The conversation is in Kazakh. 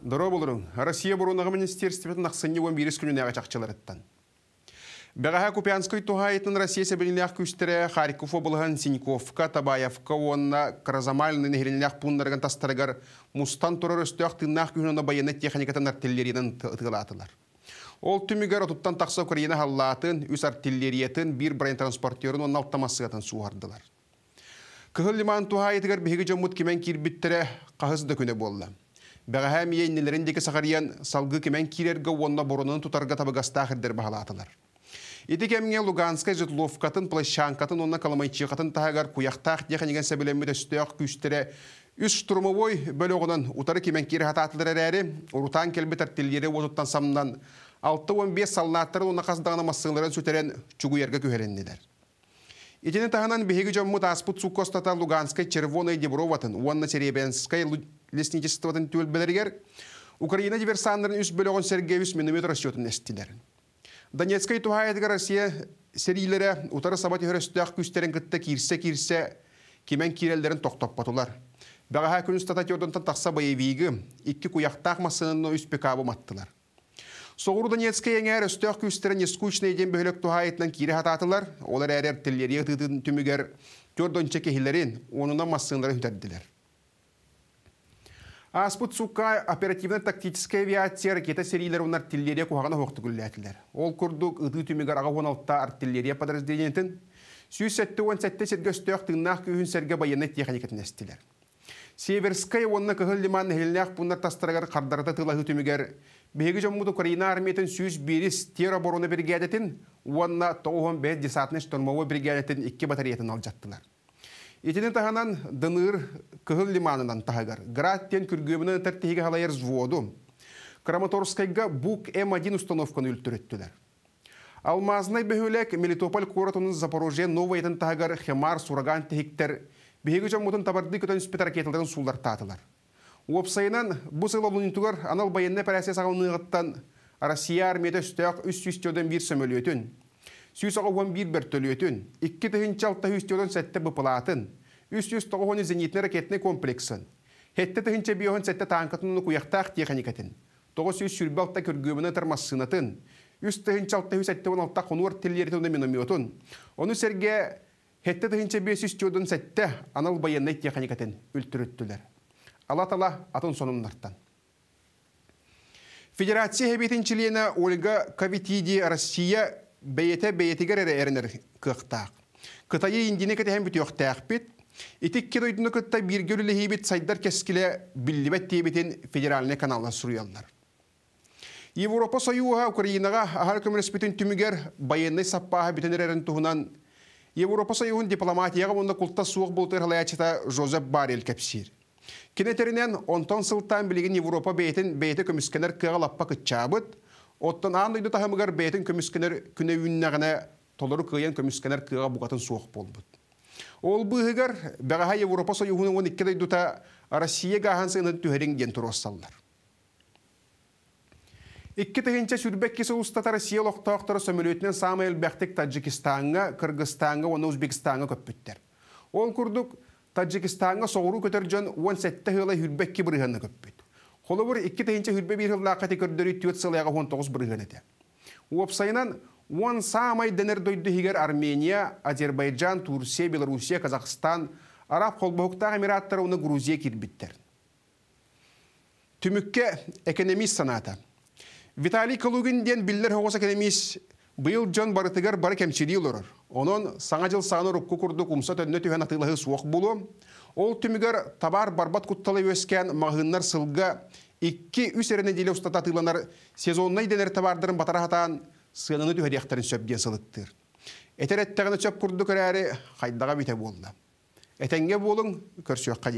Дұры болырын, Россия бұруынағы министерстветін ақсынне он берес күніне ағачақчылар әттен. Бәғаға Купянской тұғайтын Россия сәбіліне ақ күстірі Харьков обылған Синьковка, Табаевка, онна Кразамалны нәхеріне ақ пұндарған тастырғар мұстан тұрар өсті ақ тынна ақ күніне баяны техникатан артиллериядан тұтылатылар. Ол түмігер отуттан тақса Украина халлатын, үс артиллериетін, бір брайн транспортерін, оның алттамасығатын суғардылар. Кығыл лиман тұғайтығар бейгі жомыт кемен кербіттірі қағыз дөкіне болды бәғәһә мие иннелеріндегі сағариян салғы кемен кирерге онна боронын тұтарға табығастағырдер бағалатылар. Ити кемге Луганская житловкатын, плащанкатын, онна каламайчиқатын тағар куяқтақ деханеген сәбелемі төстеяқ күстері Үс штурмовой бөлігінің ұтары кемен кері хататылыр әрі, ұрутан келбі тәрттелері отыптан самынан 6-15 салнаттырын оны қасындағына массыңларын сөтерен чүгі ерге көйеленділер. Итені тағынан бігегі жоммы таспыт Сукостата Луганская Червона и Деброватын, онна Серебенская лесничествотын түөл бәлергер, Украина диверсандарын үс бөлігін Сергеевіс миномет расчетын эстилер. Донецкай тухайдығы Россия серийлері утары сабаты хөрөстіяқ күстерін кітті кирсе-кирсе кимен кирелдерин токтоп батулар. Бағаға күн стататиодонтан такса боевигі, икки куяқтақ масынынны үс пекабы маттылар. Соғыру Донецкай еңәр өстіяқ күстерін ескучный ден кире хататылар, олар әрер тілері түмігер төрдонче кехилерін онына масынлары хүтерділер. Аспут сука оперативно-тактическая авиация ракета серийлерін артиллерия кухағана хоқты күлләтілер. Ол курдук ұды түмігер аға 16-та артиллерия подразделенетін, сүйіс сәтті 10 сәтті сергөстөк тыңнақ күйін сәрге баянны техникетін әстілер. Северская онна кыхыл лиман хилнях пунна тастырагар кардарата тыла хүтүмүгер. Бегі жоммут Украина армиятын сүйүс берис тер обороны бригадатын онна тоғон бес десантный штурмовой бригадатын икки батареятын алжаттылар. Итинен таханан дыныр кыһыл лиманынан тахагар. Граттен күргөбүнөн тәртегі халайыр зводу. Краматорскайга бук М1 установканы үлтүрөттүлөр. Алмазынай бөһүлек Мелитополь куротунун Запорожье новойтын тахагар хемар сураган тихиктер биһиги жомутун табарды көтөн спит сулдар татылар. таатылар. Уопсайынан бу сыйлолунтугар анал байынны пәрәсе ғыттан Россия армияда үстөк 300 төдөн бир өтін сүйсоғуон бир төлөтүн, икки тыһын чалта хүстүдөн сәтте бұпылатын, үс үс тоғуоны зенитіне комплексін, хетті тыһынча биоһын сәтте танкытынны куяқтақ техникатын, үс чалта оны серге хетті түхінші бес үстүдөн сетте анал баянны техникатын Алла атын Федерация Ольга Кавитиди Россия бейете бейетигер эре эренер кыктаак кытайы индине кете хэм бит итик кытта биргөлүле хибит сайдар кескиле биллибет тиебитин федеральный каналдан суруяллар Европа союуға Украинага ахар көмүрөс түмүгер байынны саппаха бүтүнерерин туһунан Европа союун дипломатияга мунда култа суох бултыр халаячыта Жозеп барел кепсир. Кинетеринен онтон сылтан билигин Европа бээтин бээте көмүскенер кыга лаппа кытчаабыт, Оттан аан үйді тахамы бәйтін көміскенер күне үйіннәғіне толыры күйен көміскенер күйеға бұғатын суық болбыт. Ол бұғығар бәғаға Европа Союзының 12 дүті Россия ғағансығының түхерінген тұрғысталдар. Икки тегенче сүрбек кесе устата Россия лоқтақтары сөмілетінен Самуэл Бәқтік Таджикистанға, Кыргызстанға, оны Узбекистанға көппіттер. Ол күрдік Таджикистанға соғыру көтер жөн 17 хылай хүрбекке бірғанны көппіт. Холобур 2 тәһинче хүрбе бир хылла каты көрдөрү түөт сылыяга 19 бырыгын эте. Уопсайнан самай денер хигер Армения, Азербайджан, Турсия, Белоруссия, Казахстан, Араб Холбохтаг Эмираттары уны Грузия кирбиттер. Түмікке экономист саната. Виталий Калугин ден биллер хогос экономист Быйыл жон барытыгар бары кемчири олорор. Онон саңа жыл саңы рукку курдук умса төннө түһән атылыһы Ол түмігер табар барбат кутталы өскен мағыннар сылға 2-3 әріне дейлі ұстат тыланар сезонны денер табардырын сыныны түйен ақтарын сөпген сылықтыр. Әтер әттіғіні сөп күрді көрәрі қайдаға бүйте болды. Әтенге болың көрсөк